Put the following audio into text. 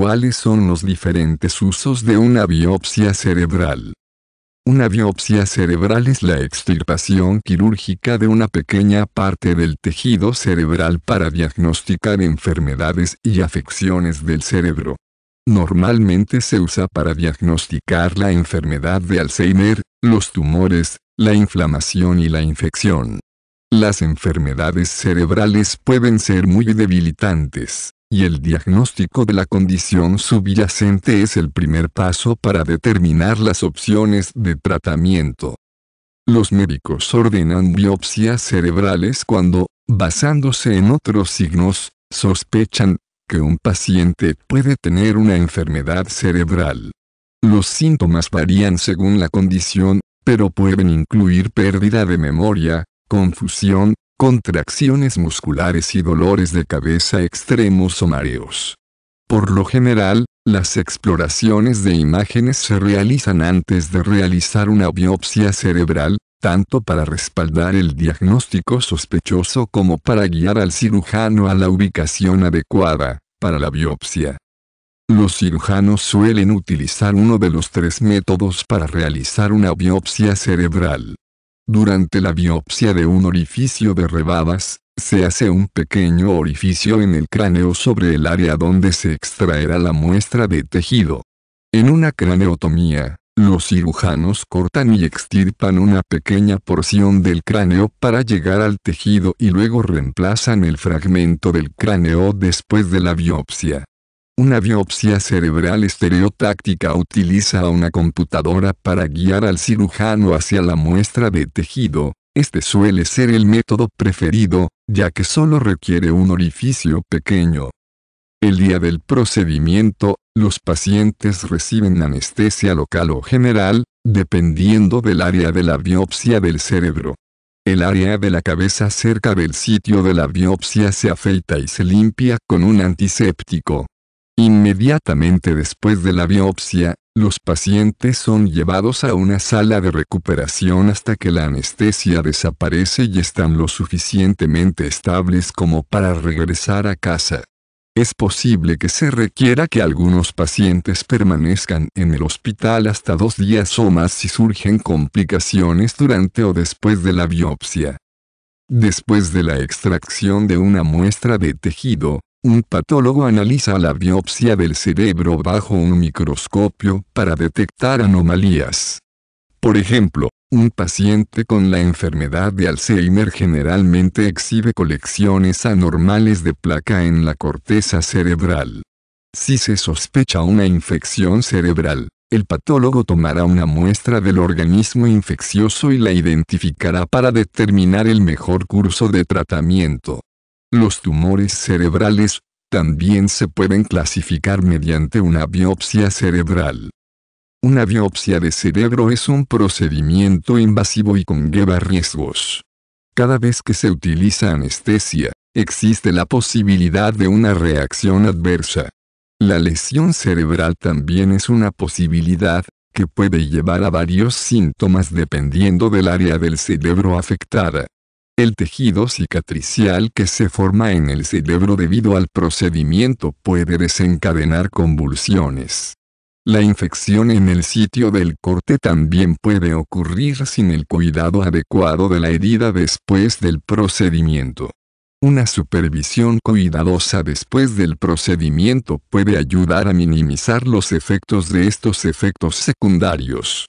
¿Cuáles son los diferentes usos de una biopsia cerebral? Una biopsia cerebral es la extirpación quirúrgica de una pequeña parte del tejido cerebral para diagnosticar enfermedades y afecciones del cerebro. Normalmente se usa para diagnosticar la enfermedad de Alzheimer, los tumores, la inflamación y la infección. Las enfermedades cerebrales pueden ser muy debilitantes y el diagnóstico de la condición subyacente es el primer paso para determinar las opciones de tratamiento. Los médicos ordenan biopsias cerebrales cuando, basándose en otros signos, sospechan que un paciente puede tener una enfermedad cerebral. Los síntomas varían según la condición, pero pueden incluir pérdida de memoria, confusión, contracciones musculares y dolores de cabeza extremos o mareos. Por lo general, las exploraciones de imágenes se realizan antes de realizar una biopsia cerebral, tanto para respaldar el diagnóstico sospechoso como para guiar al cirujano a la ubicación adecuada, para la biopsia. Los cirujanos suelen utilizar uno de los tres métodos para realizar una biopsia cerebral. Durante la biopsia de un orificio de rebabas, se hace un pequeño orificio en el cráneo sobre el área donde se extraerá la muestra de tejido. En una craneotomía, los cirujanos cortan y extirpan una pequeña porción del cráneo para llegar al tejido y luego reemplazan el fragmento del cráneo después de la biopsia. Una biopsia cerebral estereotáctica utiliza una computadora para guiar al cirujano hacia la muestra de tejido. Este suele ser el método preferido, ya que solo requiere un orificio pequeño. El día del procedimiento, los pacientes reciben anestesia local o general, dependiendo del área de la biopsia del cerebro. El área de la cabeza cerca del sitio de la biopsia se afeita y se limpia con un antiséptico. Inmediatamente después de la biopsia, los pacientes son llevados a una sala de recuperación hasta que la anestesia desaparece y están lo suficientemente estables como para regresar a casa. Es posible que se requiera que algunos pacientes permanezcan en el hospital hasta dos días o más si surgen complicaciones durante o después de la biopsia. Después de la extracción de una muestra de tejido, un patólogo analiza la biopsia del cerebro bajo un microscopio para detectar anomalías. Por ejemplo, un paciente con la enfermedad de Alzheimer generalmente exhibe colecciones anormales de placa en la corteza cerebral. Si se sospecha una infección cerebral, el patólogo tomará una muestra del organismo infeccioso y la identificará para determinar el mejor curso de tratamiento. Los tumores cerebrales, también se pueden clasificar mediante una biopsia cerebral. Una biopsia de cerebro es un procedimiento invasivo y conlleva riesgos. Cada vez que se utiliza anestesia, existe la posibilidad de una reacción adversa. La lesión cerebral también es una posibilidad, que puede llevar a varios síntomas dependiendo del área del cerebro afectada. El tejido cicatricial que se forma en el cerebro debido al procedimiento puede desencadenar convulsiones. La infección en el sitio del corte también puede ocurrir sin el cuidado adecuado de la herida después del procedimiento. Una supervisión cuidadosa después del procedimiento puede ayudar a minimizar los efectos de estos efectos secundarios.